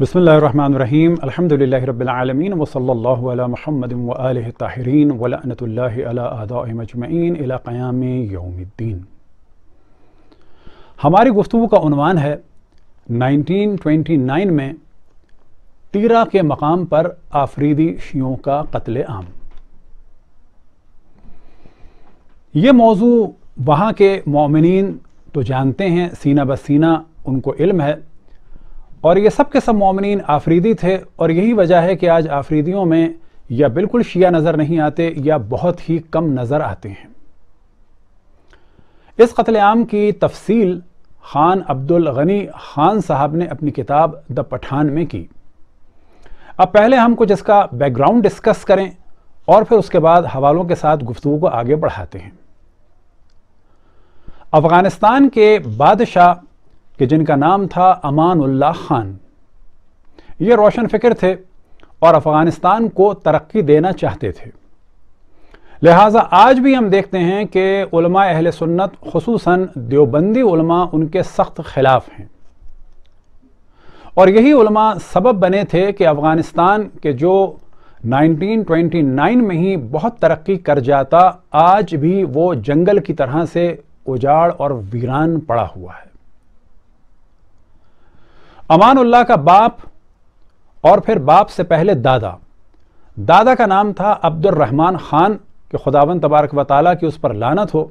बसमीम अलहमदिल्ला रबालमीन वसल्ला महमद वल ताहरीन वलानतमजमैन अलाक़याम यौमद्दीन हमारी गुफ्तु का उनवान है 1929 में तीरा के मकाम पर आफरीदी शियों का कत्ल आम ये मौजू वहाँ के ममिन तो जानते हैं सीना ब सीना उनको इल्म है और ये सब के सब ममिन आफरीदी थे और यही वजह है कि आज आफरीदियों में या बिल्कुल शिया नज़र नहीं आते या बहुत ही कम नज़र आते हैं इस कतलेआम की तफसील खान अब्दुल गनी खान साहब ने अपनी किताब द पठान में की अब पहले हम कुछ इसका बैकग्राउंड डिस्कस करें और फिर उसके बाद हवालों के साथ गुफ्तु को आगे बढ़ाते हैं अफ़गानिस्तान के बादशाह कि जिनका नाम था उल्ला खान ये रोशन फिक्र थे और अफ़गानिस्तान को तरक्की देना चाहते थे लिहाजा आज भी हम देखते हैं कि अहल सुन्नत खसूस देवबंदी उनके सख्त खिलाफ हैं और यही सबब बने थे कि अफ़गानिस्तान के जो 1929 में ही बहुत तरक्की कर जाता आज भी वो जंगल की तरह से उजाड़ और वीरान पड़ा हुआ है अमानुल्लाह का बाप और फिर बाप से पहले दादा दादा का नाम था रहमान खान कि खुदावन तबारक वाली की उस पर लानत हो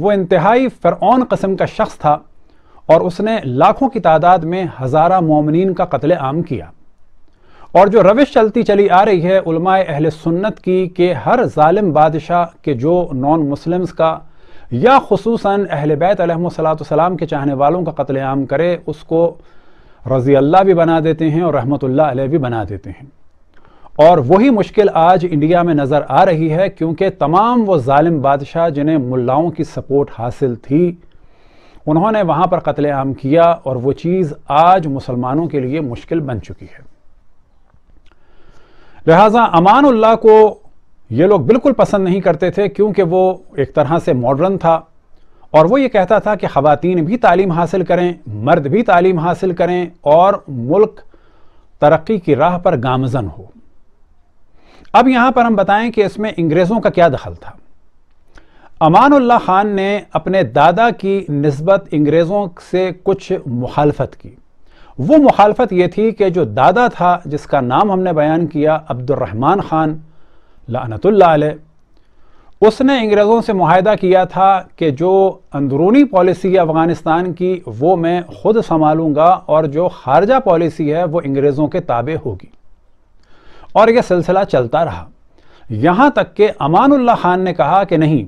वो इंतहाई फिरौन कस्म का शख्स था और उसने लाखों की तादाद में हज़ारा मोमिन का कत्ल आम किया और जो रविश चलती चली आ रही है उलमाए अहल सुन्नत की कि हर ालिम बादशाह के जो नॉन मुस्लिम्स का या खसूस अहल बैत सलाम के चाहने वालों का कत्ल आम करे उसको रज़ी अल्लाह भी बना देते हैं और रहमतुल्लाह भी बना देते हैं और वही मुश्किल आज इंडिया में नज़र आ रही है क्योंकि तमाम वो ालिम बादशाह जिन्हें मुल्लाओं की सपोर्ट हासिल थी उन्होंने वहाँ पर कत्लेआम किया और वो चीज़ आज मुसलमानों के लिए मुश्किल बन चुकी है लिहाजा अमानुल्लाह को ये लोग बिल्कुल पसंद नहीं करते थे क्योंकि वो एक तरह से मॉडर्न था और वो ये कहता था कि खातिन भी तालीम हासिल करें मर्द भी तालीम हासिल करें और मुल्क तरक्की की राह पर गामजन हो अब यहां पर हम बताएं कि इसमें अंग्रेज़ों का क्या दखल था अमानुल्लाह खान ने अपने दादा की नस्बत अंग्रेज़ों से कुछ मुखालफत की वो मुखालफत ये थी कि जो दादा था जिसका नाम हमने बयान किया अब्दुलरहमान ख़ान लानतुल्ला उसने अंग्रेज़ों से माहदा किया था कि जो अंदरूनी पॉलिसी है अफ़गानिस्तान की वो मैं खुद संभालूंगा और जो खारजा पॉलिसी है वो अंग्रेज़ों के ताबे होगी और यह सिलसिला चलता रहा यहाँ तक कि अमानुल्लाह खान ने कहा कि नहीं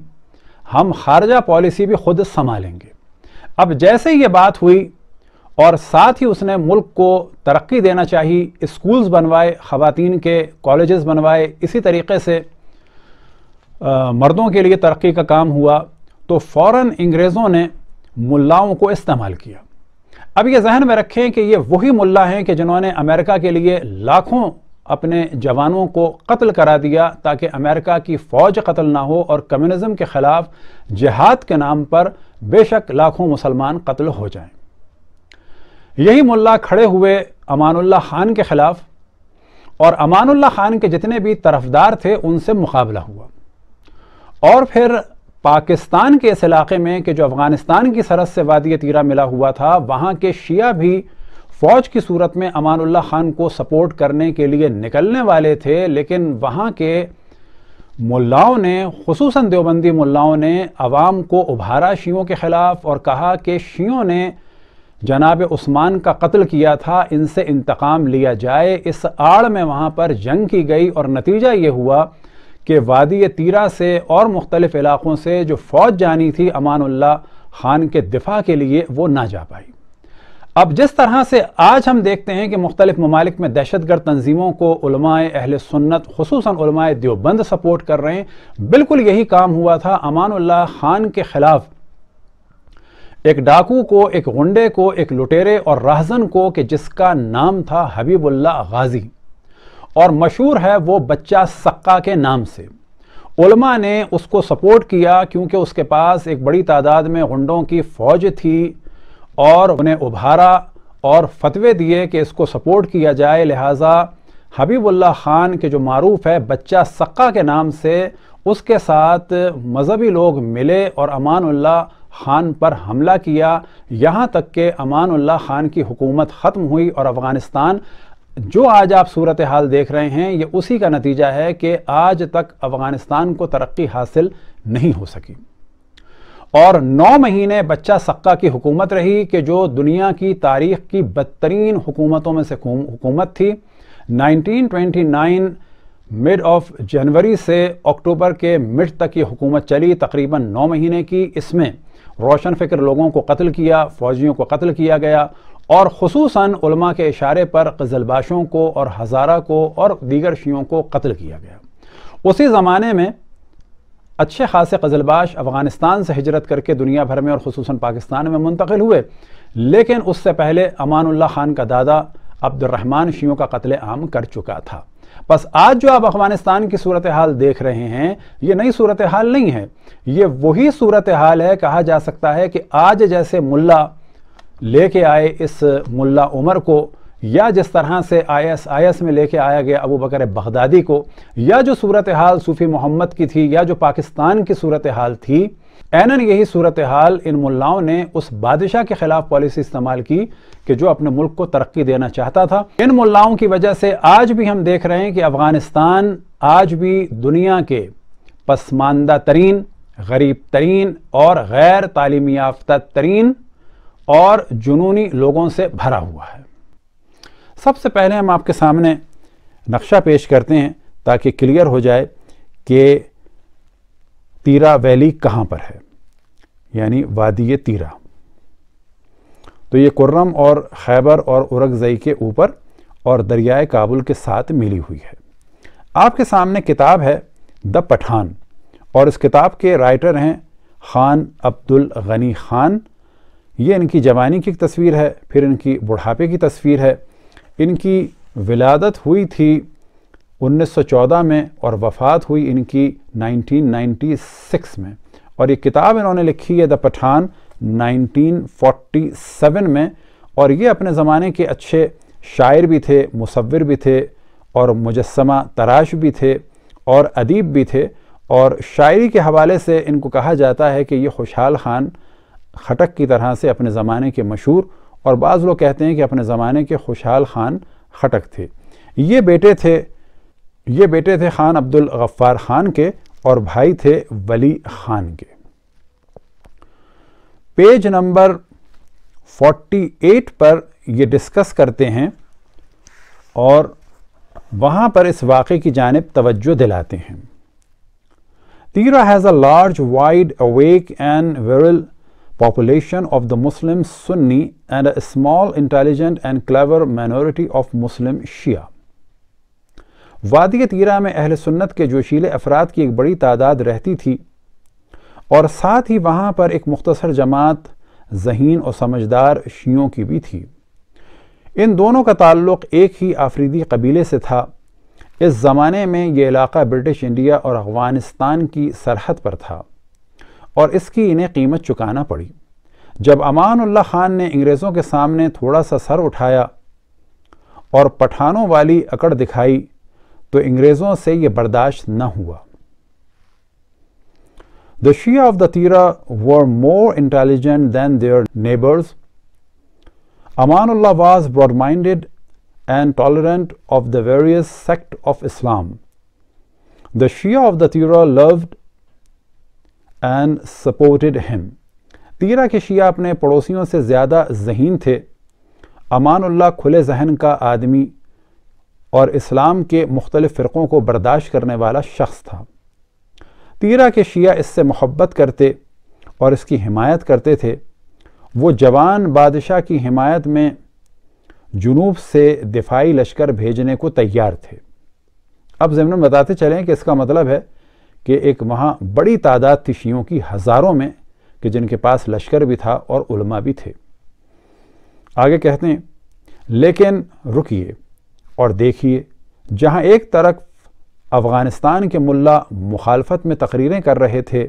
हम खारजा पॉलिसी भी खुद संभालेंगे अब जैसे ये बात हुई और साथ ही उसने मुल्क को तरक्की देना चाहिए स्कूल्स बनवाए ख़वातीन के कॉलेजेस बनवाए इसी तरीके से आ, मर्दों के लिए तरक्की का काम हुआ तो फ़ौर अंग्रेज़ों ने मुल्लाओं को इस्तेमाल किया अब ये जहन में रखें कि ये वही मुल्ला हैं कि जिन्होंने अमेरिका के लिए लाखों अपने जवानों को कत्ल करा दिया ताकि अमेरिका की फ़ौज कत्ल ना हो और कम्युनिज्म के ख़िलाफ़ जहाद के नाम पर बेशक लाखों मुसलमान कत्ल हो जाएं। यही मुल्ला खड़े हुए अमानुल्लाह खान के ख़िलाफ़ और अमानुल्लाह खान के जितने भी तरफदार थे उनसे मुकाबला हुआ और फिर पाकिस्तान के इस इलाके में कि जो अफ़गानिस्तान की सरहद से वादी तीरा मिला हुआ था वहाँ के शिया भी फ़ौज की सूरत में अमानुल्लाह ख़ान को सपोर्ट करने के लिए निकलने वाले थे लेकिन वहाँ के मुल्लाओं ने खसूस देवबंदी मुल्लाओं ने आवाम को उभारा शियों के ख़िलाफ़ और कहा कि शियों ने जनाब उस्मान का कत्ल किया था इनसे इंतकाम लिया जाए इस आड़ में वहाँ पर जंग की गई और नतीजा ये हुआ कि वादी तीरा से और मुख्तलिफ़ इलाक़ों से जो फ़ौज जानी थी अमानुल्ला खान के दिफा के लिए वो ना जा पाई अब जिस तरह से आज हम देखते हैं कि मुख्तलिफ ममालिक में दहशतगर्द तंजीमों तनजीमों को अहल सुन्नत खसूस देवबंद सपोर्ट कर रहे हैं बिल्कुल यही काम हुआ था अमानुल्लाह खान के खिलाफ एक डाकू को एक गुंडे को एक लुटेरे और राहजन को कि जिसका नाम था हबीबुल्ला गाजी और मशहूर है वो बच्चा सक्का के नाम से उलमा ने उसको सपोर्ट किया क्योंकि उसके पास एक बड़ी तादाद में हुंडों की फौज थी और उन्हें उभारा और फतवे दिए कि इसको सपोर्ट किया जाए लिहाजा हबीबुल्ला ख़ान के जो मरूफ है बच्चा सक्का के नाम से उसके साथ मजहबी लोग मिले और अमानुल्ला ख़ान पर हमला किया यहाँ तक कि अमानुल्ला ख़ान की हुकूमत ख़त्म हुई और अफ़गानिस्तान जो आज आप सूरत हाल देख रहे हैं ये उसी का नतीजा है कि आज तक अफ़गानिस्तान को तरक्की हासिल नहीं हो सकी और नौ महीने बच्चा सक्का की हुकूमत रही कि जो दुनिया की तारीख की बदतरीन हुकूमतों में से हुकूमत थी 1929 मिड ऑफ जनवरी से अक्टूबर के मिड तक ये हुकूमत चली तकरीबन नौ महीने की इसमें रोशन फिक्र लोगों को कत्ल किया फ़ौजियों को कत्ल किया गया और खसूस के इशारे पर गज़लबाशों को और हज़ारा को और दीगर शियों को कत्ल किया गया उसी ज़माने में अच्छे खासे गज़लबाश अफ़गानिस्तान से हिजरत करके दुनिया भर में और खसूस पाकिस्तान में मुंतकिल हुए लेकिन उससे पहले अमानुल्ला ख़ान का दादा अब्दुलरहमान शियों का कत्ल आम कर चुका था बस आज जो आप अफगानिस्तान की सूरत हाल देख रहे हैं ये नई सूरत हाल नहीं है ये वही सूरत हाल है कहा जा सकता है कि आज जैसे मुल्ला लेके आए इस मुल्ला उमर को या जिस तरह से आई एस में लेके आया गया अबू बकर बगदादी को या जो सूरत हाल सूफ़ी मोहम्मद की थी या जो पाकिस्तान की सूरत हाल थी एनन यही सूरत हाल इन मुल्लाओं ने उस बादशाह के खिलाफ पॉलिसी इस्तेमाल की कि जो अपने मुल्क को तरक्की देना चाहता था इन मुल्लाओं की वजह से आज भी हम देख रहे हैं कि अफगानिस्तान आज भी दुनिया के पसमानदा तरीन गरीब तरीन और गैर तालीम याफ्ता तरीन और जुनूनी लोगों से भरा हुआ है सबसे पहले हम आपके सामने नक्शा पेश करते हैं ताकि क्लियर हो जाए कि तीरा वैली कहाँ पर है यानी वादी तीरा तो ये कुर्रम और खैबर और उरगजई के ऊपर और दरियाए काबुल के साथ मिली हुई है आपके सामने किताब है द पठान और इस किताब के राइटर हैं ख़ान अब्दुल गनी ख़ान ये इनकी जवानी की तस्वीर है फिर इनकी बुढ़ापे की तस्वीर है इनकी विलादत हुई थी 1914 में और वफ़ात हुई इनकी 1996 में और ये किताब इन्होंने लिखी है द पठान 1947 में और ये अपने ज़माने के अच्छे शायर भी थे मुसविर भी थे और मुजस्मा तराश भी थे और अदीब भी थे और शायरी के हवाले से इनको कहा जाता है कि ये खुशहाल ख़ान खटक की तरह से अपने ज़माने के मशहूर और बाज़ लोग कहते हैं कि अपने ज़माने के खुशहाल ख़ान खटक थे ये बेटे थे ये बेटे थे ख़ान अब्दुल गफ्फार ख़ान के और भाई थे वली ख़ान के पेज नंबर 48 पर ये डिस्कस करते हैं और वहाँ पर इस वाक़े की जानब तवज्जो दिलाते हैं Tirah has a large wide awake and virile population of the Muslim Sunni and a small intelligent and clever minority of Muslim Shia. वादियत तीरा में अहल सुन्नत के जोशीले अफराद की एक बड़ी तादाद रहती थी और साथ ही वहाँ पर एक मुख्तसर जमात जहीन और समझदार शियों की भी थी इन दोनों का ताल्लुक एक ही आफरीदी कबीले से था इस ज़माने में ये इलाका ब्रिटिश इंडिया और अफ़गानिस्तान की सरहद पर था और इसकी इन्हें कीमत चुकाना पड़ी जब अमानुल्लाह खान ने अंग्रेज़ों के सामने थोड़ा सा सर उठाया और पठानों वाली अकड़ दिखाई तो अंग्रेज़ों से ये बर्दाश्त न हुआ the Shia of the Tirah were more intelligent than their neighbours Amanullah was broad minded and tolerant of the various sect of Islam the Shia of the Tirah loved and supported him Tirah के शिया अपने पड़ोसियों से ज़्यादा जहीन थे अमानुल्लाह खुले जहन का आदमी और इस्लाम के मुख्तलिफ़ फ़िरक़ों को बर्दाश्त करने वाला शख्स था तीरा के शिया इससे मोहब्बत करते और इसकी हिमायत करते थे वो जवान बादशाह की हिमायत में जुनूब से दिफाई लश्कर भेजने को तैयार थे अब जमन बताते चलें कि इसका मतलब है कि एक वहाँ बड़ी तादाद थी शियों की हज़ारों में कि जिनके पास लश्कर भी था और उलमा भी थे आगे कहते हैं लेकिन रुकिए और देखिए जहाँ एक तरफ अफ़गानिस्तान के मुल्ला मुखालफत में तकरीरें कर रहे थे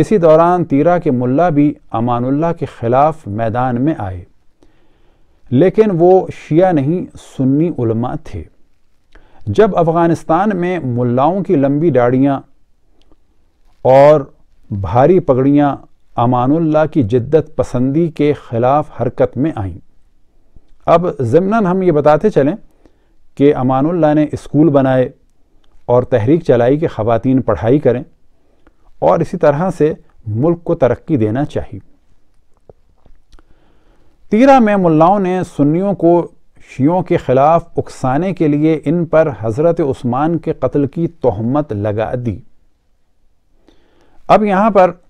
इसी दौरान तीरा के मुल्ला भी अमानुल्ला के ख़िलाफ़ मैदान में आए लेकिन वो शिया नहीं सुन्नी उलमा थे जब अफ़गानिस्तान में मुल्लाओं की लंबी दाढ़ियाँ और भारी पगड़ियाँ अमानुल्ला की जिद्दत पसंदी के ख़िलाफ़ हरकत में आईं अब ज़मनन हम ये बताते चलें कि अमानुल्ला ने स्कूल बनाए और तहरीक चलाई कि ख़वातीन पढ़ाई करें और इसी तरह से मुल्क को तरक्की देना चाहिए तीरा में मुल्लाओं ने सुन्नियों को शियों के ख़िलाफ़ उकसाने के लिए इन पर हज़रत उस्मान के कत्ल की तहमत लगा दी अब यहाँ पर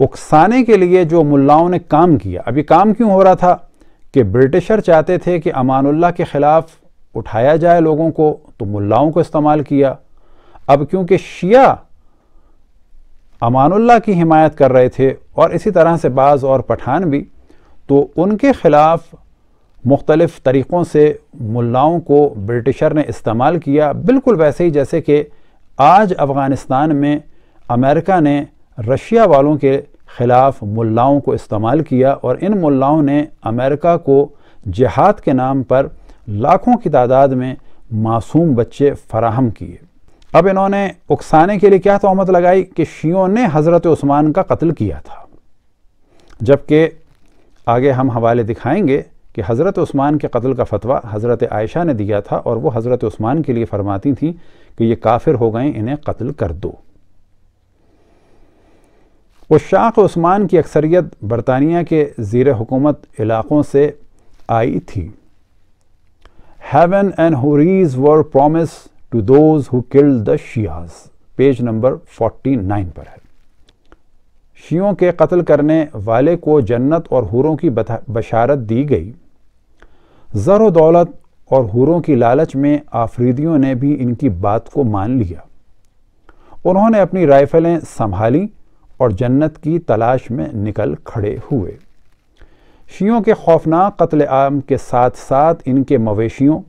उकसाने के लिए जो मुल्लाओं ने काम किया अब ये काम क्यों हो रहा था कि ब्रिटिशर चाहते थे कि अमानुल्लाह के ख़िलाफ़ उठाया जाए लोगों को तो मुल्लाओं को इस्तेमाल किया अब क्योंकि शिया अमानुल्लाह की हिमायत कर रहे थे और इसी तरह से बाज़ और पठान भी तो उनके ख़िलाफ़ मुख्तलफ़ तरीक़ों से मुल्लाओं को ब्रिटिशर ने इस्तेमाल किया बिल्कुल वैसे ही जैसे कि आज अफ़गानिस्तान में अमेरिका ने रशिया वालों के ख़िलाफ़ मुल्लाओं को इस्तेमाल किया और इन मुल्लाओं ने अमेरिका को जिहाद के नाम पर लाखों की तादाद में मासूम बच्चे फराहम किए अब इन्होंने उकसाने के लिए क्या तोहमत लगाई कि शियों ने हज़रत उस्मान का कत्ल किया था जबकि आगे हम हवाले दिखाएंगे कि हज़रत उस्मान के कत्ल का फतवा हज़रत आयशा ने दिया था और वो हज़रत उस्मान के लिए फरमाती थी कि ये काफिर हो गए इन्हें कत्ल कर दो शाख उस्मान की अक्सरियत बरतानिया के ज़ीर हुकूमत इलाक़ों से आई थी heaven and houris were promised to those who killed the Shias page number 49 पर है शियों के कत्ल करने वाले को जन्नत और हुरों की बशारत दी गई ज़र दौलत और हुरों की लालच में आफरीदियों ने भी इनकी बात को मान लिया उन्होंने अपनी राइफलें संभाली और जन्नत की तलाश में निकल खड़े हुए शियों के खौफनाक कत्ल आम के साथ साथ इनके मवेशियों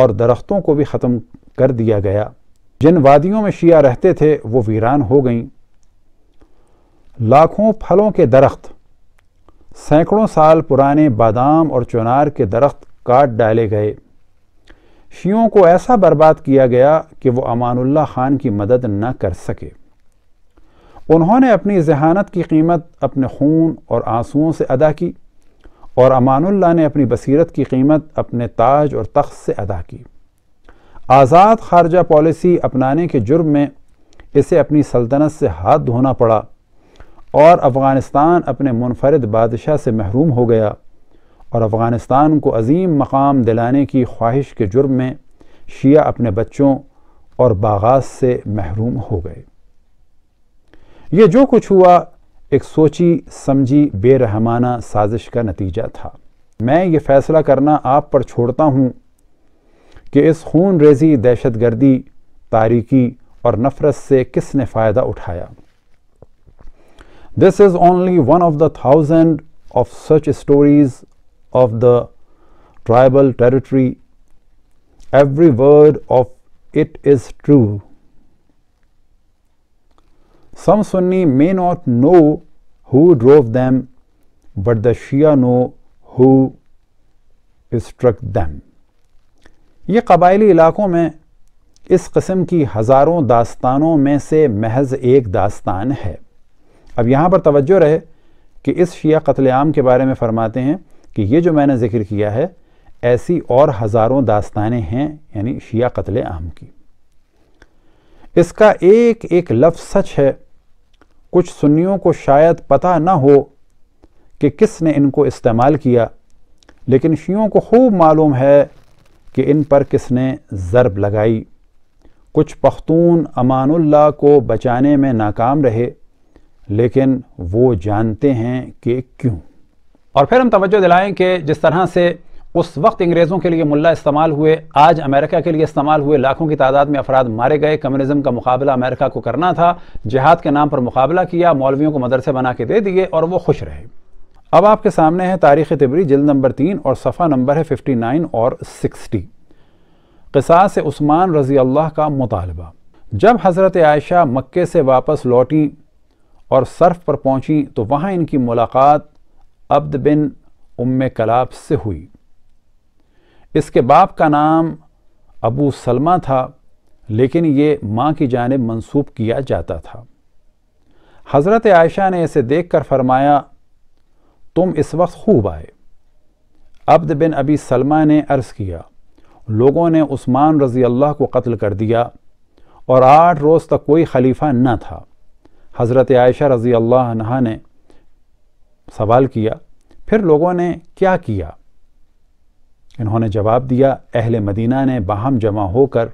और दरख्तों को भी ख़त्म कर दिया गया जिन वादियों में शिया रहते थे वो वीरान हो गईं लाखों फलों के दरख्त सैकड़ों साल पुराने बादाम और चुनार के दरख्त काट डाले गए शियों को ऐसा बर्बाद किया गया कि वो अमानुल्लाह खान की मदद न कर सके उन्होंने अपनी जहानत की कीमत अपने खून और आंसुओं से अदा की और अमानुल्लाह ने अपनी बसीरत की कीमत अपने ताज और तख्त से अदा की आज़ाद खारजा पॉलिसी अपनाने के जुर्म में इसे अपनी सल्तनत से हाथ धोना पड़ा और अफ़गानिस्तान अपने मुनफरद बादशाह से महरूम हो गया और अफ़गानिस्तान को अजीम मकाम दिलाने की ख्वाहिश के जुर्म में शिया अपने बच्चों और बागात से महरूम हो गए ये जो कुछ हुआ एक सोची समझी बेरहमाना साजिश का नतीजा था मैं ये फैसला करना आप पर छोड़ता हूँ कि इस खून रेजी दहशत गर्दी तारीकी और नफरत से किसने फ़ायदा उठाया this is only one of the thousand of such stories of the tribal territory every word of it is true Some Sunni may not know who drove them, but the Shia know who struck them. ये कबायली इलाकों में इस कस्म की हज़ारों दास्तानों में से महज एक दास्तान है अब यहाँ पर तवज्जो रहे कि इस शिया कत्लेआम के बारे में फ़रमाते हैं कि ये जो मैंने ज़िक्र किया है ऐसी और हज़ारों दास्तानें हैं यानी शिया कत्लेआम की इसका एक एक लफ्ज़ सच है कुछ सुन्नियों को शायद पता ना हो कि किसने इनको इस्तेमाल किया लेकिन शियों को खूब मालूम है कि इन पर किसने ज़रब लगाई कुछ पख्तून अमानुल्लाह को बचाने में नाकाम रहे लेकिन वो जानते हैं कि क्यों और फिर हम तवज्जो दिलाएं कि जिस तरह से उस वक्त अंग्रेज़ों के लिए मुल्ला इस्तेमाल हुए आज अमेरिका के लिए इस्तेमाल हुए लाखों की तादाद में अफराद मारे गए कम्युनिज्म का मुकाबला अमेरिका को करना था जिहाद के नाम पर मुकाबला किया मौलवियों को मदरसे बना के दे दिए और वो खुश रहे अब आपके सामने है तारीख़ तिबरी जल्द नंबर तीन और सफ़ा नंबर है फिफ्टी नाइन और सिक्सटी किसास उस्मान रज़ी अल्लाह का मुतालबा जब हज़रत आयशा मक्के से वापस लौटी और सर्फ पर पहुँची तो वहाँ इनकी मुलाकात अब्द बिन उम कलाब से हुई इसके बाप का नाम अबू सलमा था लेकिन ये माँ की जानब मंसूब किया जाता था हज़रत आयशा ने इसे देख कर फरमाया तुम इस वक्त खूब आए अब्द बिन अबी सलमा ने अर्ज़ किया लोगों ने उस्मान रज़ी अल्लाह को कत्ल कर दिया और आठ रोज़ तक कोई खलीफा न था हज़रत आयशा रज़ी अल्लाह ने सवाल किया फिर लोगों ने क्या किया इन्होंने जवाब दिया अहल मदीना ने बाहम जमा होकर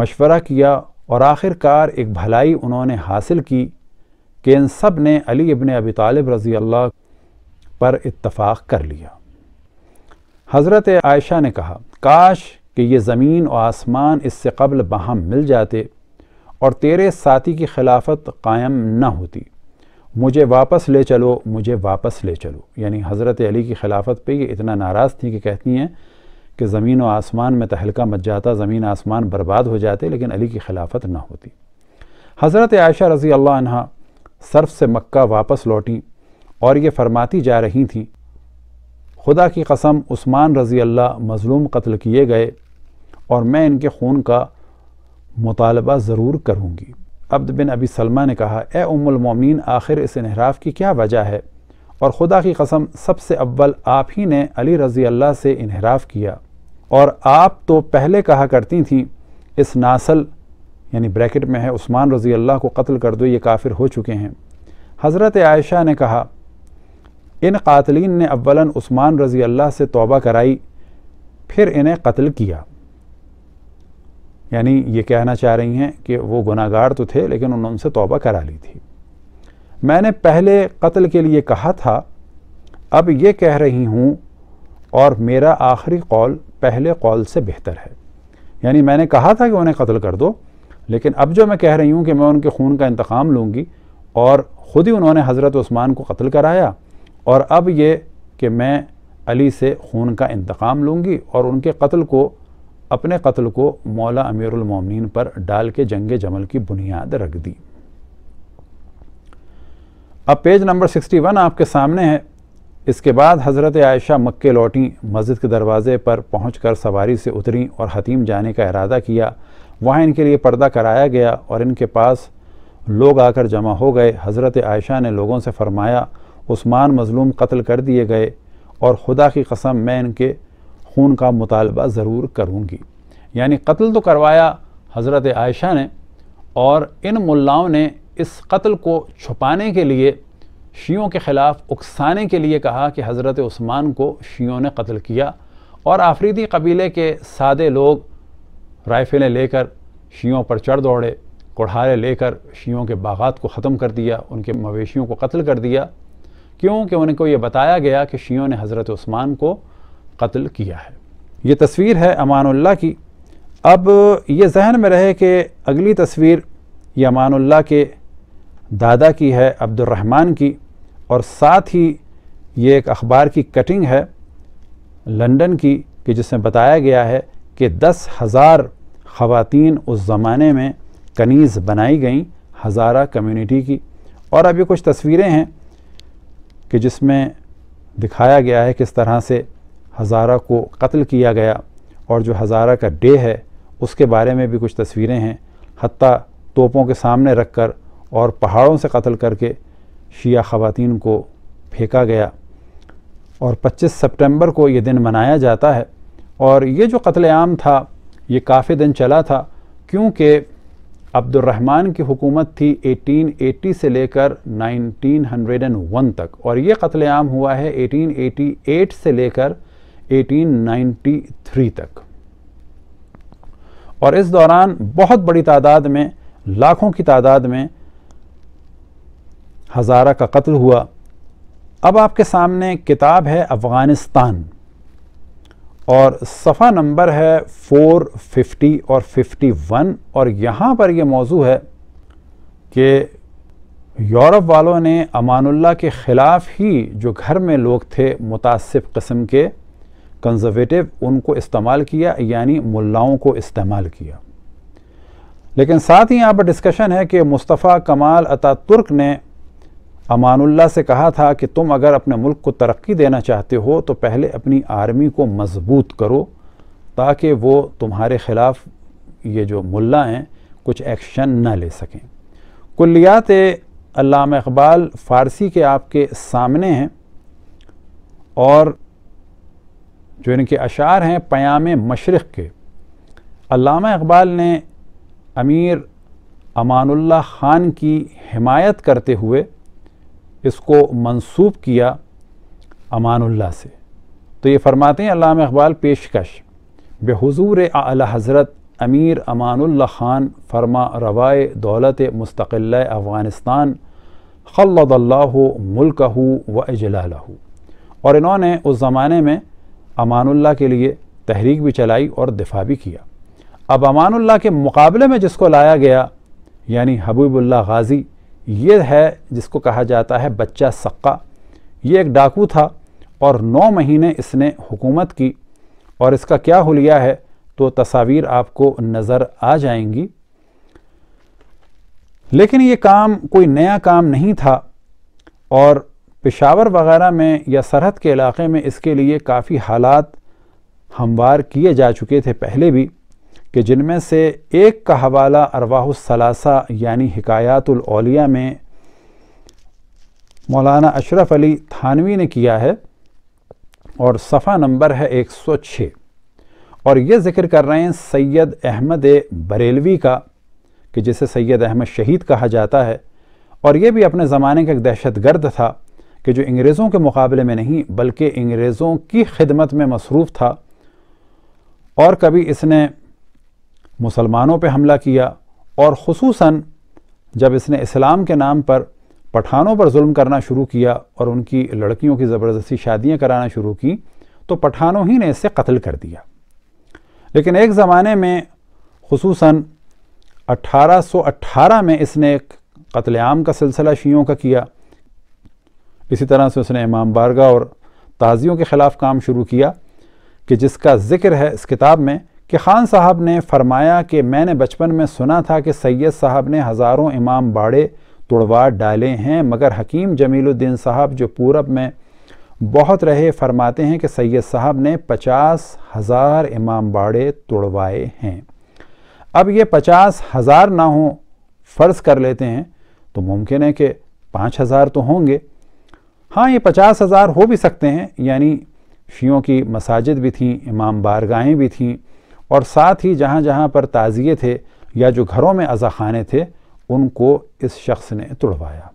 मशवरा किया और आखिरकार एक भलाई उन्होंने हासिल की कि इन सब ने अली इबन अबी तालिब रज़ी अल्लाह पर इत्तफ़ाक़ कर लिया हज़रत आयशा ने कहा काश कि ये ज़मीन और आसमान इससे कबल बाहम मिल जाते और तेरे साथी की खिलाफत कायम न होती मुझे वापस ले चलो मुझे वापस ले चलो यानी हज़रत अली की खिलाफत पे ये इतना नाराज़ थी कि कहती हैं कि ज़मीन व आसमान में तहलका मच जाता ज़मीन आसमान बर्बाद हो जाते लेकिन अली की खिलाफत ना होती हज़रत आयशा रज़ी अल्लाह सर्फ से मक्का वापस लौटी और ये फरमाती जा रही थी खुदा की कसम उस्मान रज़ी अल्लाह मज़लूम कत्ल किए गए और मैं इनके खून का मुतालबा ज़रूर करूँगी अब्द बिन अबी सलमा ने कहा ए मोमिन आखिर इस इनहराफ की क्या वजह है और ख़ुदा की कसम सबसे अव्वल आप ही ने अली रज़ी अल्लाह से इनहराफ किया और आप तो पहले कहा करती थीं इस नासल यानी ब्रैकेट में है उस्मान रज़ी अल्लाह को कत्ल कर दो ये काफिर हो चुके हैं हज़रत आयशा ने कहा इन कातलिन ने अव्वलन उस्मान रज़ी अल्लाह से तौबा कराई फिर इन्हें कत्ल किया यानी ये कहना चाह रही हैं कि वो गुनागार तो थे लेकिन उन्होंने उनसे तोबा करा ली थी मैंने पहले कत्ल के लिए कहा था अब ये कह रही हूँ और मेरा आखिरी कौल पहले कौल से बेहतर है यानी मैंने कहा था कि उन्हें कत्ल कर दो लेकिन अब जो मैं कह रही हूँ कि मैं उनके खून का इंतकाम लूँगी और ख़ुद ही उन्होंने हज़रत उस्मान को कत्ल कराया और अब ये कि मैं अली से खून का इंतकाम लूँगी और उनके कत्ल को अपने कत्ल को मौला अमीरमिन पर डाल के जंग जमल की बुनियाद रख दी अब पेज नंबर 61 आपके सामने है इसके बाद हज़रत आयशा मक्के लौटी मस्जिद के दरवाज़े पर पहुँच कर सवारी से उतरी और हतीम जाने का इरादा किया वहाँ इनके लिए पर्दा कराया गया और इनके पास लोग आकर जमा हो गए हज़रत आयशा ने लोगों से फरमाया उस्मान मज़लूम कत्ल कर दिए गए और खुदा की कसम मैं इनके खून का मुतालबा ज़रूर करूँगी यानी कत्ल तो करवाया हज़रत आयशा ने और इन मुल्लाओं ने इस कत्ल को छुपाने के लिए शियों के ख़िलाफ़ उकसाने के लिए कहा कि हज़रत उस्मान को शियों ने कत्ल किया और आफरीदी कबीले के सादे लोग राइफ़लें लेकर शियों पर चढ़ दौड़े कुड़हारे लेकर शियों के बागात को ख़त्म कर दिया उनके मवेशियों को कत्ल कर दिया क्योंकि उनको ये बताया गया कि शियों ने हज़रत उस्मान को कत्ल किया है ये तस्वीर है अमानुल्लाह की अब ये जहन में रहे कि अगली तस्वीर ये अमानुल्लाह के दादा की है अब्दुलरहमान की और साथ ही ये एक अखबार की कटिंग है लंदन की कि जिसमें बताया गया है कि दस हज़ार ख़वातीन उस ज़माने में कनीज़ बनाई गई हज़ारा कम्युनिटी की और अब ये कुछ तस्वीरें हैं कि जिसमें दिखाया गया है किस तरह से हज़ारा को कत्ल किया गया और जो हज़ारा का डे है उसके बारे में भी कुछ तस्वीरें हैं हती तोपों के सामने रख कर और पहाड़ों से कत्ल करके शिया ख़वान को फेंका गया और 25 सितंबर को ये दिन मनाया जाता है और ये जो कत्लेआम था ये काफ़ी दिन चला था क्योंकि अब्दुलरहमान की हुकूमत थी 1880 से लेकर 1901 तक और ये कत्लेआम हुआ है 1888 से लेकर 1893 तक और इस दौरान बहुत बड़ी तादाद में लाखों की तादाद में हज़ारा का कत्ल हुआ अब आपके सामने किताब है अफ़गानिस्तान और सफ़ा नंबर है 450 और 51 और यहाँ पर यह मौजू है कि यूरोप वालों ने अमानुल्लाह के ख़िलाफ़ ही जो घर में लोग थे मुतासिब कस्म के कंजर्वेटिव उनको इस्तेमाल किया यानी मुलाओं को इस्तेमाल किया लेकिन साथ ही यहाँ पर डिस्कशन है कि मुस्तफ़ा कमाल अता तुर्क ने अमानुल्ला से कहा था कि तुम अगर अपने मुल्क को तरक्की देना चाहते हो तो पहले अपनी आर्मी को मजबूत करो ताकि वो तुम्हारे ख़िलाफ़ ये जो मुल्ला हैं कुछ एक्शन ना ले सकें कुलियात अकबाल इकबाल फ़ारसी के आपके सामने हैं और जो इनके अशार हैं प्याम मशरक़ के अलामा इकबाल ने अमीर अमानुल्लाह ख़ान की हिमायत करते हुए इसको मंसूब किया अमानुल्लाह से तो ये फरमाते हैं अलामा इकबाल पेशकश बेहजूर आला हज़रत अमीर अमानुल्ला ख़ान फरमा रवाए दौलत मुस्तकिल अफ़गानिस्तान खल्ला मुल्क व इजलालहू और इन्होंने उस ज़माने में अमानुल्लाह के लिए तहरीक भी चलाई और दिफा भी किया अब अमानुल्लाह के मुकाबले में जिसको लाया गया यानी हबीबुल्ला गाजी ये है जिसको कहा जाता है बच्चा सक्का ये एक डाकू था और नौ महीने इसने हुकूमत की और इसका क्या हुलिया है तो तस्वीर आपको नज़र आ जाएंगी लेकिन ये काम कोई नया काम नहीं था और पेशावर वगैरह में या सरहद के इलाके में इसके लिए काफ़ी हालात हमवार किए जा चुके थे पहले भी कि जिनमें से एक का हवाला अरवाहसलासा यानी हकायातलिया में मौलाना अशरफ अली थानवी ने किया है और सफ़ा नंबर है 106 और ये जिक्र कर रहे हैं सैयद अहमद बरेलवी का कि जिसे सैयद अहमद शहीद कहा जाता है और ये भी अपने ज़माने का एक दहशत गर्द था कि जो अंग्रेज़ों के मुकाबले में नहीं बल्कि अंग्रेज़ों की खिदमत में मसरूफ़ था और कभी इसने मुसलमानों पर हमला किया और खसूस जब इसने इस्लाम के नाम पर पठानों पर जुल्म करना शुरू किया और उनकी लड़कियों की ज़बरदस्ती शादियाँ कराना शुरू की तो पठानों ही ने इसे कत्ल कर दिया लेकिन एक ज़माने में खसूस 1818 में इसने एक कत्लेआम का सिलसिला शीयों का किया इसी तरह से उसने इमाम बारगा और ताज़ियों के ख़िलाफ़ काम शुरू किया कि जिसका ज़िक्र है इस किताब में कि ख़ान साहब ने फरमाया कि मैंने बचपन में सुना था कि सैयद साहब ने हज़ारों इमाम बाड़े तुड़वा डाले हैं मगर हकीम जमीलुद्दीन साहब जो पूरब में बहुत रहे फरमाते हैं कि सैयद साहब ने पचास हज़ार इमाम बाड़े तुड़वाए हैं अब ये पचास हज़ार ना हों फ़र्ज़ कर लेते हैं तो मुमकिन है कि पाँच हज़ार तो होंगे हाँ ये पचास हज़ार हो भी सकते हैं यानी शियों की मसाजिद भी थी इमाम बारगाहें भी थीं और साथ ही जहाँ जहाँ पर ताज़िए थे या जो घरों में अज़ाखाने थे उनको इस शख्स ने तुड़वाया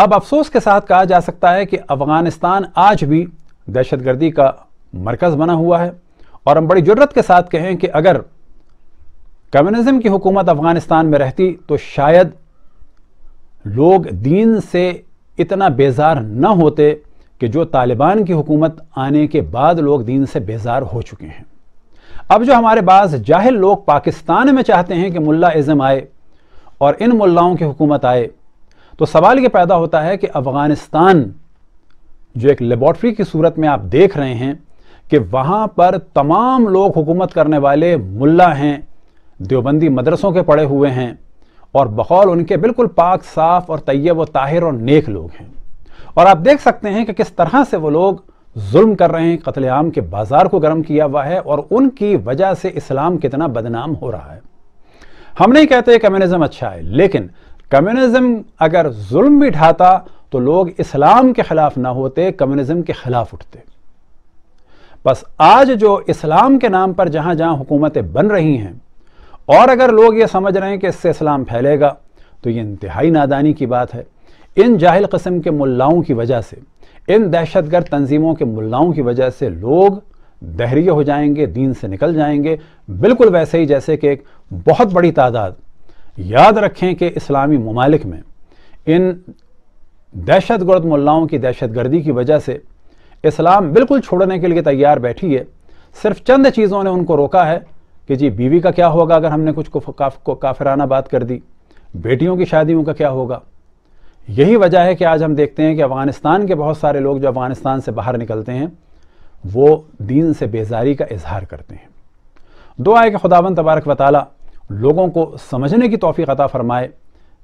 अब अफसोस के साथ कहा जा सकता है कि अफ़गानिस्तान आज भी दहशतगर्दी का मरकज़ बना हुआ है और हम बड़ी जरूरत के साथ कहें कि अगर कम्युनिज़म की हुकूमत अफ़गानिस्तान में रहती तो शायद लोग दीन से इतना बेजार न होते कि जो तालिबान की हुकूमत आने के बाद लोग दीन से बेजार हो चुके हैं अब जो हमारे पास जाहिल लोग पाकिस्तान में चाहते हैं कि मुल्ला इज़म आए और इन मुल्लाओं की हुकूमत आए तो सवाल ये पैदा होता है कि अफ़गानिस्तान जो एक लेबॉर्ट्री की सूरत में आप देख रहे हैं कि वहाँ पर तमाम लोग हुकूमत करने वाले मुल्ला हैं देवबंदी मदरसों के पड़े हुए हैं और बकौल उनके बिल्कुल पाक साफ और तैयब व ताहिर और नेक लोग हैं और आप देख सकते हैं कि किस तरह से वो लोग जुल्म कर रहे हैं कतलेआम के बाजार को गर्म किया हुआ है और उनकी वजह से इस्लाम कितना बदनाम हो रहा है हम नहीं कहते कम्युनिज्म अच्छा है लेकिन कम्युनिज्म अगर जुल्म भी ढाता तो लोग इस्लाम के खिलाफ ना होते कम्युनिज्म के खिलाफ उठते बस आज जो इस्लाम के नाम पर जहां जहां हुकूमतें बन रही हैं और अगर लोग ये समझ रहे हैं कि इससे इस्लाम फैलेगा तो ये इंतहाई नादानी की बात है इन जाहिल कस्म के मुलाओं की वजह से इन दहशतगर्द तंजीमों के मुलाओं की वजह से लोग दहरी हो जाएंगे दीन से निकल जाएंगे बिल्कुल वैसे ही जैसे कि एक बहुत बड़ी तादाद याद रखें कि इस्लामी ममालिक में इन दहशत गर्द की दहशत गर्दी की वजह से इस्लाम बिल्कुल छोड़ने के लिए तैयार बैठी है सिर्फ चंद चीज़ों ने उनको रोका है कि जी बीवी का क्या होगा अगर हमने कुछ को, काफिराना बात कर दी बेटियों की शादियों का क्या होगा यही वजह है कि आज हम देखते हैं कि अफ़गानिस्तान के बहुत सारे लोग जो अफ़गानिस्तान से बाहर निकलते हैं वो दीन से बेजारी का इजहार करते हैं दो आए कि खुदावन तबारक वाली लोगों को समझने की तोफ़ी अता फ़रमाए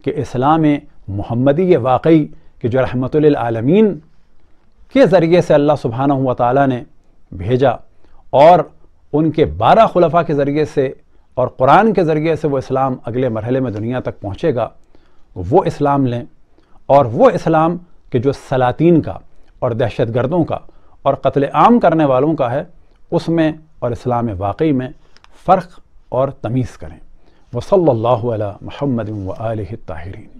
कि इस्लाम मोहम्मदी ये वाकई कि जो रहमतलमीन के ज़रिए से अल्लाह सुबहाना हुआ ताली ने भेजा और उनके बारह खुलफा के ज़रिए से और कुरान के ज़रिए से वो इस्लाम अगले मरहले में दुनिया तक पहुँचेगा वो इस्लाम लें और वो इस्लाम के जो सलातीन का और दहशत गर्दों का और कत्ल आम करने वालों का है उसमें और इस्लाम वाकई में फ़र्क और तमीज़ करें वसल्ला महमद व ताहरीन